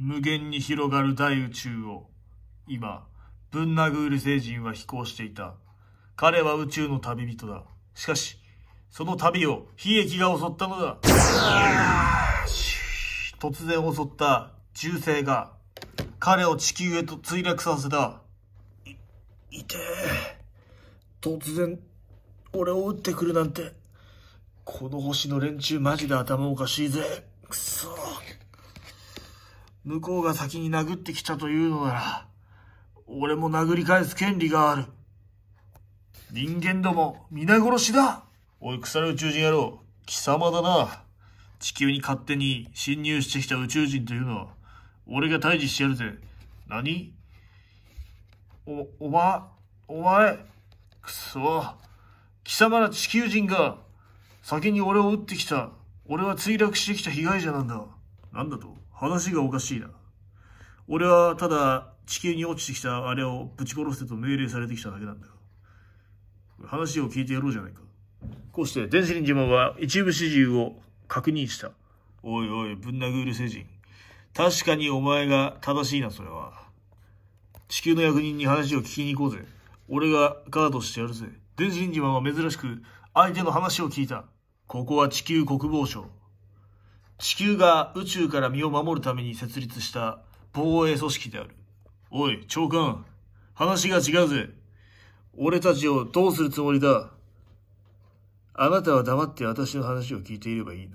無限に広がる大宇宙を、今、ブンナグール星人は飛行していた。彼は宇宙の旅人だ。しかし、その旅を悲劇が襲ったのだ。突然襲った銃声が、彼を地球へと墜落させた。い、いて突然、俺を撃ってくるなんて。この星の連中マジで頭おかしいぜ。くそ向こうが先に殴ってきたというのなら、俺も殴り返す権利がある。人間ども、皆殺しだおい、腐れ宇宙人野郎、貴様だな。地球に勝手に侵入してきた宇宙人というのは、俺が退治してやるぜ。何お、おま、お前、くそ。貴様ら地球人が、先に俺を撃ってきた。俺は墜落してきた被害者なんだ。なんだと話がおかしいな。俺はただ地球に落ちてきたあれをぶち殺せと命令されてきただけなんだよ。話を聞いてやろうじゃないか。こうして電子リンジマは一部始終を確認した。おいおい、ぶん殴る星人。確かにお前が正しいな、それは。地球の役人に話を聞きに行こうぜ。俺がガードしてやるぜ。電子リンジマは珍しく相手の話を聞いた。ここは地球国防省。地球が宇宙から身を守るために設立した防衛組織である。おい、長官、話が違うぜ。俺たちをどうするつもりだあなたは黙って私の話を聞いていればいいのよ。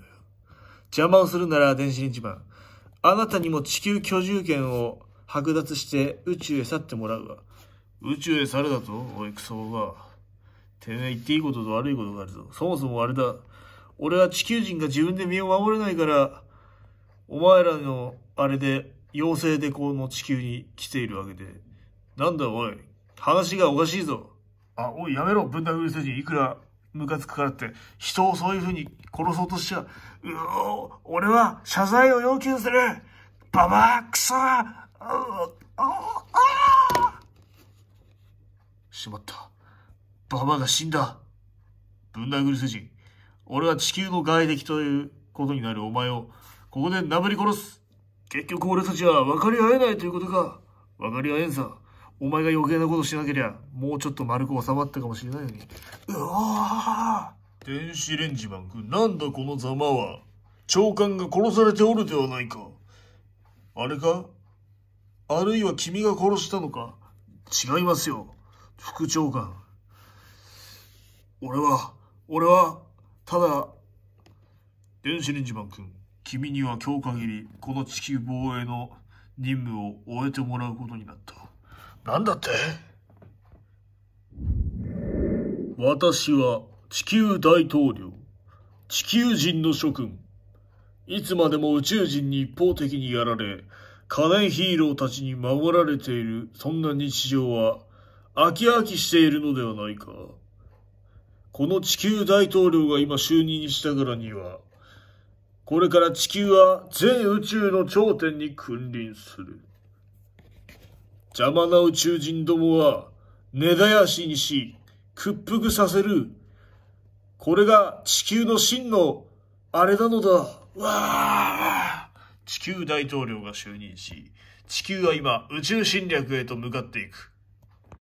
邪魔をするなら電子レンジマン。あなたにも地球居住権を剥奪して宇宙へ去ってもらうわ。宇宙へ去るだとおい、クソが。てめえ言っていいことと悪いことがあるぞ。そもそもあれだ。俺は地球人が自分で身を守れないから、お前らのあれで、妖精でこの地球に来ているわけで。なんだおい、話がおかしいぞ。あ、おい、やめろ、ぶん殴るス人。いくらムカつくからって、人をそういうふうに殺そうとしちゃう。うお俺は謝罪を要求するババアクソしまった。ババアが死んだ。ぶん殴るせ人。俺は地球の外敵ということになるお前を、ここで殴り殺す。結局俺たちは分かり合えないということか。分かり合えんさ。お前が余計なことしなけりゃ、もうちょっと丸く収まったかもしれないのに。うわぁ電子レンジマン君、なんだこのざまは。長官が殺されておるではないか。あれかあるいは君が殺したのか違いますよ。副長官。俺は、俺は、ただ、電子レンジマン君、君には今日限り、この地球防衛の任務を終えてもらうことになった。なんだって私は地球大統領、地球人の諸君。いつまでも宇宙人に一方的にやられ、金ヒーローたちに守られているそんな日常は飽き飽きしているのではないか。この地球大統領が今就任したからには、これから地球は全宇宙の頂点に君臨する。邪魔な宇宙人どもは根絶やしにし、屈服させる。これが地球の真のあれなのだ。わあ地球大統領が就任し、地球は今宇宙侵略へと向かっていく。